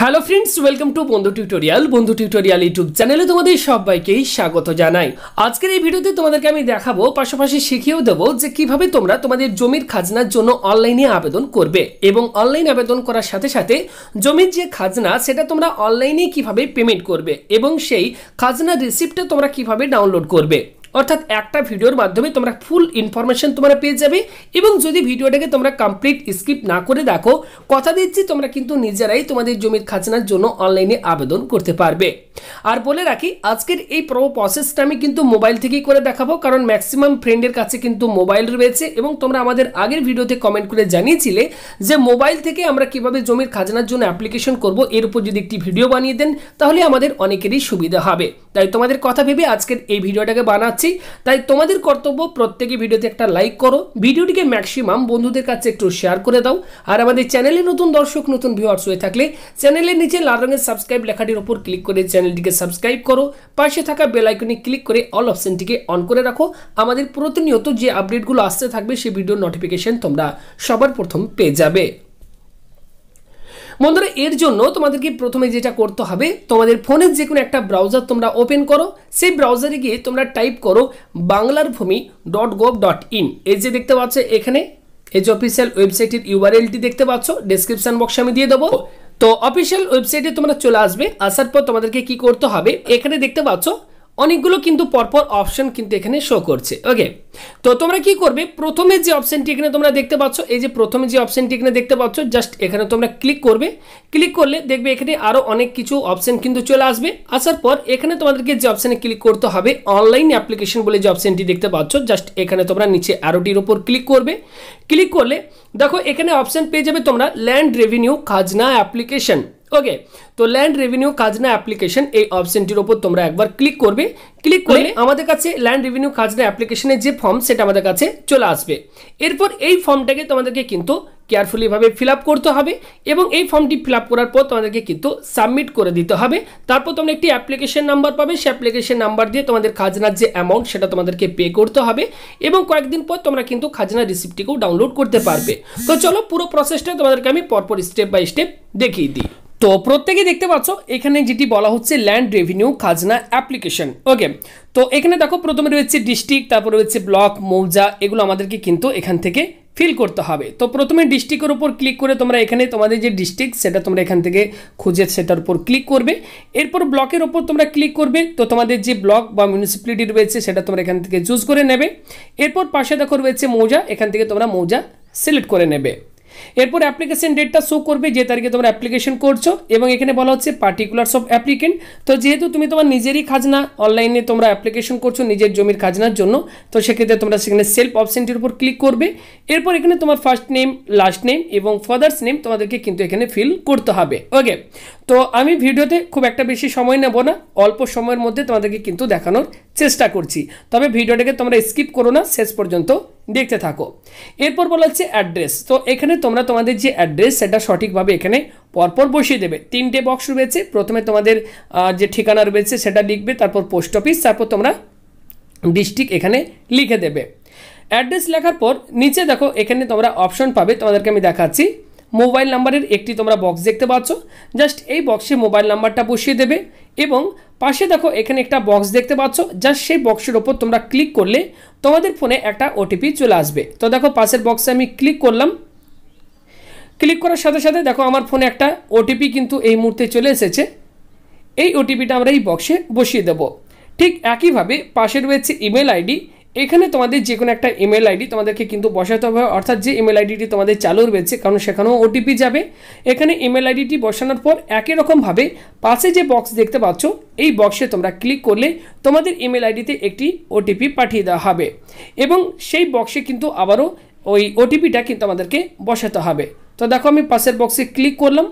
hello friends welcome to Bondhu tutorial Bondhu tutorial YouTube চ্যানেলে তোমাদের সবাইকেই স্বাগত জানাই আজকের এই ভিডিওতে তোমাদেরকে আমি দেখাবো পাশাপাশি শিখিয়েও দেবো যে কিভাবে তোমরা তোমাদের জমির খাজনার জন্য অনলাইনে আবেদন করবে এবং অনলাইন আবেদন করার সাথে সাথে জমির যে খাজনা সেটা তোমরা অনলাইনে কিভাবে পেমেন্ট করবে এবং সেই খাজনা রিসিপ্টটা তোমরা কিভাবে ডাউনলোড করবে অর্থাৎ একটা ভিডিওর মাধ্যমে তোমরা ফুল ইনফরমেশন তোমরা পেয়ে যাবে এবং যদি ভিডিওটাকে তোমরা কমপ্লিট স্কিপ না করে দেখো কথা দিচ্ছি তোমরা কিন্তু নিজেরাই তোমাদের জমির খাজনার জন্য অনলাইনে আবেদন করতে পারবে আর বলে রাখি আজকের এই প্রো প্রসেসটা আমি কিন্তু মোবাইল থেকেই করে দেখাবো কারণ ম্যাক্সিমাম ফ্রেন্ডের কাছে কিন্তু মোবাইল রয়েছে এবং তোমরা আমাদের আগের ভিডিওতে কমেন্ট করে জানিয়েছিলে যে মোবাইল থেকে আমরা কিভাবে জমির খাজনার জন্য অ্যাপ্লিকেশন করব এর উপর যদি একটি ভিডিও বানিয়ে দেন তাহলে আমাদের অনেকেরই সুবিধা হবে তাই তোমাদের কথা ভেবে আজকের এই ভিডিওটাকে বানাচ্ছি তাই তোমাদের কর্তব্য প্রত্যেকে ভিডিওতে একটা লাইক করো ভিডিওটিকে ম্যাক্সিমাম বন্ধুদের কাছে একটু শেয়ার করে দাও আর আমাদের চ্যানেলে নতুন দর্শক নতুন ভিউয়ার্স হয়ে থাকলে চ্যানেলের নিচে লাল রঙের সাবস্ক্রাইব লেখাটির উপর ক্লিক করে চ্যানেলটিকে সাবস্ক্রাইব করো পাশে থাকা বেল আইকনে ক্লিক করে অল অপশানটিকে অন করে রাখো আমাদের প্রতিনিয়ত যে আপডেটগুলো আসতে থাকবে সে ভিডিও নোটিফিকেশন তোমরা সবার প্রথম পেয়ে যাবে বন্ধুরা এর জন্য তোমাদেরকে প্রথমে যেটা করতে হবে তোমাদের ফোনের যে কোনো একটা ব্রাউজার তোমরা ওপেন করো সেই ব্রাউজারে গিয়ে তোমরা টাইপ করো বাংলার ভূমি ডট গভ ডট ইন এই যে দেখতে পাচ্ছ এখানে এই যে অফিসিয়াল ওয়েবসাইটের ইউআরএলটি দেখতে পাচ্ছ ডেসক্রিপশন বক্সে আমি দিয়ে দেবো তো অফিসিয়াল ওয়েবসাইটে তোমরা চলে আসবে আসার পর তোমাদেরকে কি করতে হবে এখানে দেখতে পাচ্ছ অনেকগুলো কিন্তু পরপর অপশন কিন্তু এখানে শো করছে ওকে তো তোমরা কি করবে প্রথমে যে অপশনটি এখানে তোমরা দেখতে পাচ্ছ এই যে প্রথমে যে অপশনটি এখানে দেখতে পাচ্ছ জাস্ট এখানে তোমরা ক্লিক করবে ক্লিক করলে দেখবে এখানে আরও অনেক কিছু অপশন কিন্তু চলে আসবে আসার পর এখানে তোমাদেরকে যে অপশানে ক্লিক করতে হবে অনলাইন অ্যাপ্লিকেশন বলে যে অপশনটি দেখতে পাচ্ছ জাস্ট এখানে তোমরা নিচে আরোটির ওপর ক্লিক করবে ক্লিক করলে দেখো এখানে অপশন পেয়ে যাবে তোমরা ল্যান্ড র Revenu খাজনা অ্যাপ্লিকেশন ওকে তো ল্যান্ড র Revenu খাজনা অ্যাপ্লিকেশন এই অপশন টির উপর তোমরা একবার ক্লিক করবে ক্লিক করলে আমাদের কাছে ল্যান্ড র Revenu খাজনা অ্যাপ্লিকেশনে যে ফর্ম সেট আমাদের কাছে চলে আসবে এরপর এই ফর্মটাকে তোমাদেরকে কিন্তু কেয়ারফুলিভাবে ফিল করতে হবে এবং এই ফর্মটি ফিল করার পর তোমাদেরকে কিন্তু সাবমিট করে দিতে হবে তারপর তোমরা একটি অ্যাপ্লিকেশন নাম্বার পাবে সেই অ্যাপ্লিকেশন নাম্বার দিয়ে তোমাদের খাজনার যে অ্যামাউন্ট সেটা তোমাদেরকে পে করতে হবে এবং কয়েকদিন পর তোমরা কিন্তু খাজনার রিসিপ্টটিকেও ডাউনলোড করতে পারবে তো চলো পুরো প্রসেসটা তোমাদেরকে আমি পরপর স্টেপ বাই স্টেপ দেখিয়ে দিই তো প্রত্যেকে দেখতে পাচ্ছ এখানে যেটি বলা হচ্ছে ল্যান্ড রেভিনিউ খাজনা অ্যাপ্লিকেশন ওকে তো এখানে দেখো প্রথমে রয়েছে ডিস্ট্রিক্ট তারপর রয়েছে ব্লক মৌজা এগুলো আমাদেরকে কিন্তু এখান থেকে ফিল করতে হবে তো প্রথমে ডিস্ট্রিক্টের উপর ক্লিক করে তোমরা এখানে তোমাদের যে ডিস্ট্রিক্ট সেটা তোমরা এখান থেকে খুঁজে সেটার উপর ক্লিক করবে এরপর ব্লকের ওপর তোমরা ক্লিক করবে তো তোমাদের যে ব্লক বা মিউনিসিপ্যালিটি রয়েছে সেটা তোমরা এখান থেকে চুজ করে নেবে এরপর পাশে দেখো রয়েছে মৌজা এখান থেকে তোমরা মৌজা সিলেক্ট করে নেবে এরপর অ্যাপ্লিকেশন ডেটটা শো করবে যে তারিখে তোমরা অ্যাপ্লিকেশন করছো এবং এখানে বলা হচ্ছে পার্টিকুলার্স অফ অ্যাপ্লিকেন্ট তো যেহেতু তুমি তোমার নিজেরই খাজনা অনলাইনে তোমরা অ্যাপ্লিকেশন করছো নিজের জমির খাজনার জন্য তো সেক্ষেত্রে তোমরা সেখানে সেলফ অপশানটির উপর ক্লিক করবে এরপর এখানে তোমার ফার্স্ট নেম লাস্ট নেম এবং ফাদার্স নেম তোমাদেরকে কিন্তু এখানে ফিল করতে হবে ওকে তো আমি ভিডিওতে খুব একটা বেশি সময় নেব না অল্প সময়ের মধ্যে তোমাদেরকে কিন্তু দেখানোর চেষ্টা করছি তবে ভিডিওটাকে তোমরা স্কিপ করো না শেষ পর্যন্ত দেখতে থাকো এরপর বলা হচ্ছে অ্যাড্রেস তো এখানে তোমরা তোমাদের যে অ্যাড্রেস সেটা সঠিকভাবে এখানে পরপর বসিয়ে দেবে তিনটে বক্স রয়েছে প্রথমে তোমাদের যে ঠিকানা রয়েছে সেটা লিখবে তারপর পোস্ট অফিস তারপর তোমরা ডিস্ট্রিক্ট এখানে লিখে দেবে অ্যাড্রেস লেখার পর নিচে দেখো এখানে তোমরা অপশন পাবে তোমাদেরকে আমি দেখাচ্ছি মোবাইল নাম্বারের একটি তোমরা বক্স দেখতে পাচ্ছ জাস্ট এই বক্সে মোবাইল নাম্বারটা বসিয়ে দেবে এবং পাশে দেখো এখানে একটা বক্স দেখতে পাচ্ছ জাস্ট সেই বক্সের ওপর তোমরা ক্লিক করলে তোমাদের ফোনে একটা ওটিপি চলে আসবে তো দেখো পাশের বক্সে আমি ক্লিক করলাম ক্লিক করার সাথে সাথে দেখো আমার ফোনে একটা ওটিপি কিন্তু এই মুহূর্তে চলে এসেছে এই ওটিপিটা আমরা এই বক্সে বসিয়ে দেব ঠিক একইভাবে পাশে রয়েছে ইমেল আইডি এখানে তোমাদের যে কোনো একটা ইমেল আইডি তোমাদেরকে কিন্তু বসাতে হবে অর্থাৎ যে ইমেল আইডিটি তোমাদের চালু রয়েছে কারণ সেখানেও ওটিপি যাবে এখানে ইমেল আইডিটি বসানোর পর একই রকমভাবে পাশে যে বক্স দেখতে পাচ্ছ এই বক্সে তোমরা ক্লিক করলে তোমাদের ইমেল আইডিতে একটি ওটিপি পাঠিয়ে দেওয়া হবে এবং সেই বক্সে কিন্তু আবারও ওই ওটিপিটা কিন্তু আমাদেরকে বসাতে হবে তো দেখো আমি পাশের বক্সে ক্লিক করলাম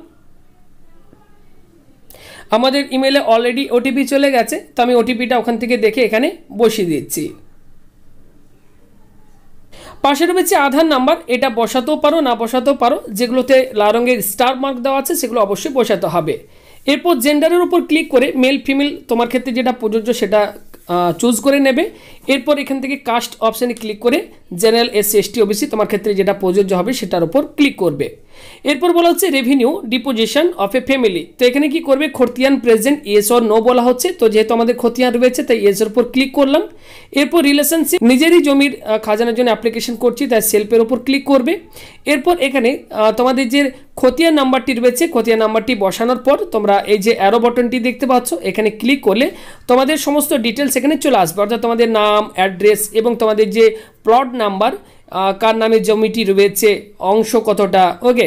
আমাদের ইমেলে অলরেডি ওটিপি চলে গেছে তো আমি ওটিপিটা ওখান থেকে দেখে এখানে বসিয়ে দিচ্ছি পাশে রয়েছে আধার নাম্বার এটা বসাতেও পারো না বসাতেও পারো যেগুলোতে লাল রঙের স্টার মার্ক দেওয়া আছে সেগুলো অবশ্যই বসাতে হবে এরপর জেন্ডারের উপর ক্লিক করে মেল ফিমেল তোমার ক্ষেত্রে যেটা প্রযোজ্য সেটা চুজ করে নেবে এরপর এখান থেকে কাস্ট অপশানে ক্লিক করে জেনারেল এস এসটি ওবিসি তোমার ক্ষেত্রে যেটা প্রযোজ্য হবে সেটার উপর ক্লিক করবে এরপর বলা হচ্ছে revenue deposition of a family তো এখানে কি করবে খতিয়ান প্রেজেন্ট ইয়েস অর নো বলা হচ্ছে তো যেহেতু আমাদের খতিয়ান রয়েছে তাই ইয়েসের উপর ক্লিক করলাম এরপর রিলেশনশিপ নিজেরই জমির খাজানার জন্য অ্যাপ্লিকেশন করছি তাই সেলফের উপর ক্লিক করবে এরপর এখানে তোমাদের যে খতিয়ান নাম্বারটি রয়েছে খতিয়ান নাম্বারটি বসানোর পর তোমরা এই যে অ্যারো বটনটি দেখতে পাচ্ছ এখানে ক্লিক করলে তোমাদের সমস্ত ডিটেলস এখানে চলে আসবে অর্থাৎ তোমাদের নাম অ্যাড্রেস এবং তোমাদের যে প্লট নাম্বার কার নামে জমিটি রয়েছে অংশ কতটা ওকে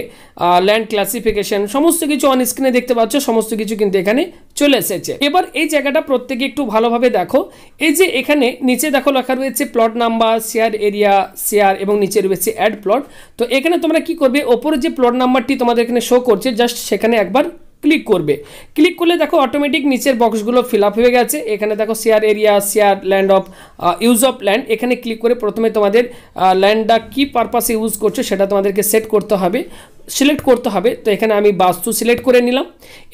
ল্যান্ড ক্লাসিফিকেশন সমস্ত কিছু অন স্ক্রিনে দেখতে পাচ্ছ সমস্ত কিছু কিন্তু এখানে চলে এসেছে এবার এই জায়গাটা প্রত্যেকে একটু ভালোভাবে দেখো এই যে এখানে নিচে দেখো লেখা রয়েছে plot number share area share এবং নিচে রয়েছে অ্যাড প্লট তো এখানে তোমরা কি করবে ওপরে যে প্লট নাম্বারটি তোমাদের এখানে শো করছে জাস্ট সেখানে একবার ক্লিক করবে ক্লিক করলে দেখো অটোমেটিক নিচের বক্সগুলো ফিল আপ হয়ে গেছে এখানে দেখো share area share land of use of land এখানে ক্লিক করে প্রথমে তোমাদের ল্যান্ডটা কী পারপাসে ইউজ করছো সেটা তোমাদেরকে সেট করতে হবে সিলেক্ট করতে হবে তো এখানে আমি বাস্তু সিলেক্ট করে নিলাম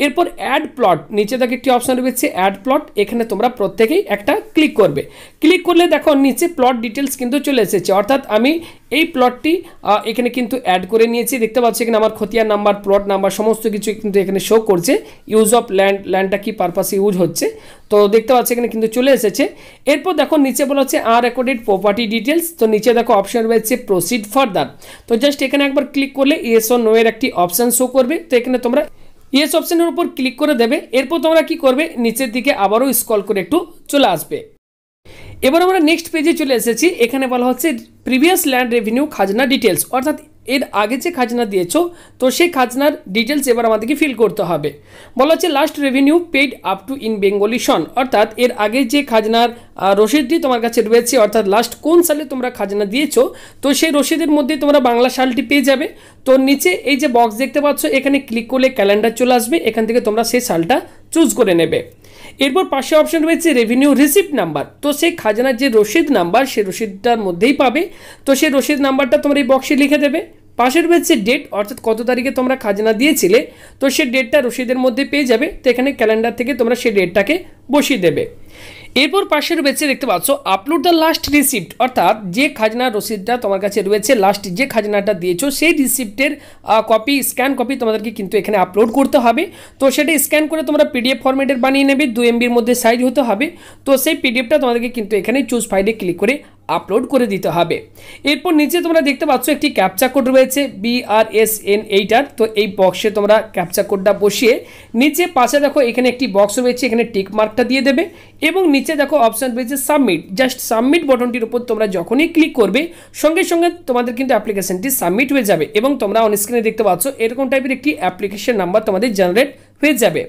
এরপর অ্যাড প্লট নিচে দেখো একটি অপশান রয়েছে অ্যাড প্লট এখানে তোমরা প্রত্যেকেই একটা ক্লিক করবে ক্লিক করলে দেখো নিচে প্লট ডিটেলস কিন্তু চলে এসেছে অর্থাৎ আমি এই প্লটটি এখানে কিন্তু অ্যাড করে নিয়েছি দেখতে পাচ্ছি এখানে আমার খতিয়ার নাম্বার প্লট নাম্বার সমস্ত কিছু কিন্তু এখানে শো করছে ইউজ অফ ল্যান্ড ল্যান্ডটা কী পারপাসে ইউজ হচ্ছে তো দেখতে পাচ্ছি এখানে কিন্তু চলে এসেছে এরপর দেখো নিচে বলা হচ্ছে আর রেকর্ডেড প্রপার্টি ডিটেলস তো নিচে দেখো অপশান রয়েছে প্রসিড ফার্দার তো জাস্ট এখানে একবার ক্লিক করলে ইয়েস ও একটি অপশান শো করবে তো এখানে তোমরা ইয়েস অপশানের উপর ক্লিক করে দেবে এরপর তোমরা কি করবে নিচের দিকে আবারও স্কল করে একটু চলে আসবে এবার আমরা নেক্সট পেজে চলে এসেছি এখানে বলা হচ্ছে প্রিভিয়াস ল্যান্ড রেভিনিউ খাজনা ডিটেলস অর্থাৎ এর আগে যে খাজনা দিয়েছো তো সেই খাজনার ডিটেলস এবার আমাদেরকে ফিল করতে হবে বলা হচ্ছে last revenue paid up to in Bengali সন অর্থাৎ এর আগে যে খাজনার রসিদটি তোমার কাছে রয়েছে অর্থাৎ লাস্ট কোন সালে তোমরা খাজনা দিয়েছো তো সেই রসিদের মধ্যে তোমরা বাংলা সালটি পেয়ে যাবে তো নিচে এই যে বক্স দেখতে পাচ্ছ এখানে ক্লিক করলে ক্যালেন্ডার চলে আসবে এখান থেকে তোমরা সেই সালটা চুজ করে নেবে এরপর পাশে অপশন রয়েছে রেভিনিউ রিসিপ্ট নাম্বার তো সেই খাজানার যে রসিদ নাম্বার সেই রসিদটার মধ্যেই পাবে তো সেই রসিদ নাম্বারটা তোমরা এই বক্সে লিখে দেবে পাশে রয়েছে ডেট অর্থাৎ কত তারিখে তোমরা খাজনা দিয়েছিলে তো সেই ডেটটা রসিদের মধ্যে পেয়ে যাবে তো এখানে ক্যালেন্ডার থেকে তোমরা সেই ডেটটাকে বসিয়ে দেবে এরপর পাশে রয়েছে দেখতে পাচ্ছ আপলোড দ্য লাস্ট রিসিপ্ট অর্থাৎ যে খাজনা রসিদটা তোমার কাছে রয়েছে লাস্ট যে খাজনাটা দিয়েছো সেই রিসিপ্টের কপি স্ক্যান কপি তোমাদেরকে কিন্তু এখানে আপলোড করতে হবে তো সেটা স্ক্যান করে তোমরা পিডিএফ ফরম্যাটের বানিয়ে নেবে দু এমবির মধ্যে সাইজ হতে হবে তো সেই পিডিএফটা তোমাদেরকে কিন্তু এখানে চুজ ফাইলে ক্লিক করে আপলোড করে দিতে হবে এরপর নিচে তোমরা দেখতে পাচ্ছ একটি ক্যাপচা কোড রয়েছে বিআরএসএন এইটার তো এই বক্সে তোমরা ক্যাপচা কোডটা বসিয়ে নিচে পাশে দেখো এখানে একটি বক্স রয়েছে এখানে টিক মার্কটা দিয়ে দেবে এবং নিচে দেখো অপশান রয়েছে সাবমিট জাস্ট সাবমিট বটনটির উপর তোমরা যখনই ক্লিক করবে সঙ্গে সঙ্গে তোমাদের কিন্তু অ্যাপ্লিকেশানটি সাবমিট হয়ে যাবে এবং তোমরা অন স্ক্রিনে দেখতে পাচ্ছ এরকম টাইপের একটি অ্যাপ্লিকেশন নাম্বার তোমাদের জেনারেট হয়ে যাবে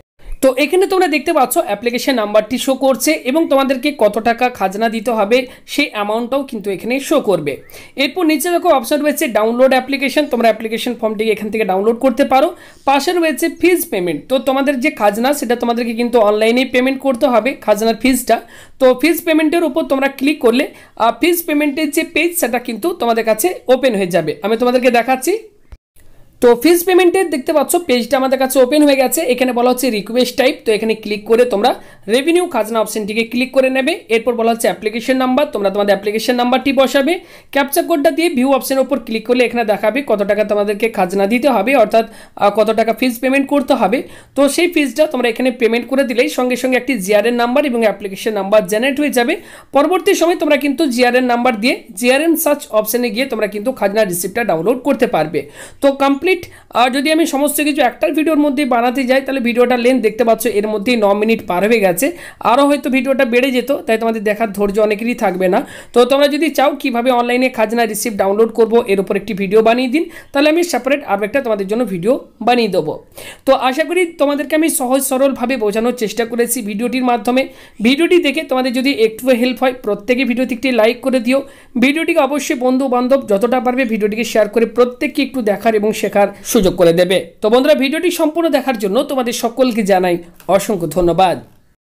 তো এখানে তোমরা দেখতে পাচ্ছ অ্যাপ্লিকেশন নাম্বারটি শো করছে এবং তোমাদেরকে কত টাকা খাজনা দিতে হবে সেই অ্যামাউন্টটাও কিন্তু এখানে শো করবে এরপর নিচে দেখো অপশন রয়েছে ডাউনলোড অ্যাপ্লিকেশন তোমরা অ্যাপ্লিকেশন ফর্মটিকে এখান থেকে ডাউনলোড করতে পারো পাশে রয়েছে ফিজ পেমেন্ট তো তোমাদের যে খাজনা সেটা তোমাদেরকে কিন্তু অনলাইনেই পেমেন্ট করতে হবে খাজনার ফিজটা তো ফিজ পেমেন্টের উপর তোমরা ক্লিক করলে ফিজ পেমেন্টের যে পেজ সেটা কিন্তু তোমাদের কাছে ওপেন হয়ে যাবে আমি তোমাদেরকে দেখাচ্ছি তো ফিজ পেমেন্টের দেখতে পাচ্ছ পেজটা আমাদের কাছে ওপেন হয়ে গেছে এখানে বলা হচ্ছে রিকোয়েস্ট টাইপ তো এখানে ক্লিক করে তোমরা রেভিনিউ খাজনা অপশনটিকে ক্লিক করে নেবে এরপর বলা হচ্ছে অ্যাপ্লিকেশন নাম্বার তোমরা তোমাদের অ্যাপ্লিকেশন নাম্বারটি বসাবে ক্যাপচার কোডটা দিয়ে ভিউ অপশনের উপর ক্লিক করলে এখানে দেখাবে কত টাকা তোমাদেরকে খাজনা দিতে হবে অর্থাৎ কত টাকা ফিজ পেমেন্ট করতে হবে তো সেই ফিজটা তোমরা এখানে পেমেন্ট করে দিলেই সঙ্গে সঙ্গে একটি জিআরএন নাম্বার এবং অ্যাপ্লিকেশন নাম্বার জেনারেট হয়ে যাবে পরবর্তী সময় তোমরা কিন্তু জিআরএন নাম্বার দিয়ে জিআরএন সার্চ অপশনে গিয়ে তোমরা কিন্তু খাজনা রিসিপ্টটা ডাউনলোড করতে পারবে তো কমপ্লিট মিনিট আর যদি আমি সমস্ত কিছু একটার ভিডিওর মধ্যে বানাতে যাই তাহলে ভিডিওটা লেন্থ দেখতে পাচ্ছ এর মধ্যেই ন মিনিট পার হয়ে গেছে আরও হয়তো ভিডিওটা বেড়ে যেত তাই তোমাদের দেখার ধৈর্য অনেকেরই থাকবে না তো তোমরা যদি চাও কিভাবে অনলাইনে খাজনা রিসিপ্ট ডাউনলোড করব এর উপর একটি ভিডিও বানিয়ে দিন তাহলে আমি সেপারেট আরও একটা তোমাদের জন্য ভিডিও বানিয়ে দেবো তো আশা করি তোমাদেরকে আমি সহজ সরলভাবে বোঝানোর চেষ্টা করেছি ভিডিওটির মাধ্যমে ভিডিওটি দেখে তোমাদের যদি একটু হেল্প হয় প্রত্যেকে ভিডিও একটি লাইক করে দিও ভিডিওটিকে অবশ্যই বন্ধু বান্ধব যতটা পারবে ভিডিওটিকে শেয়ার করে প্রত্যেককে একটু দেখার এবং শেখার দেখার সুযোগ করে দেবে তো বন্ধুরা ভিডিওটি সম্পূর্ণ দেখার জন্য তোমাদের সকলকে জানাই অসংখ্য ধন্যবাদ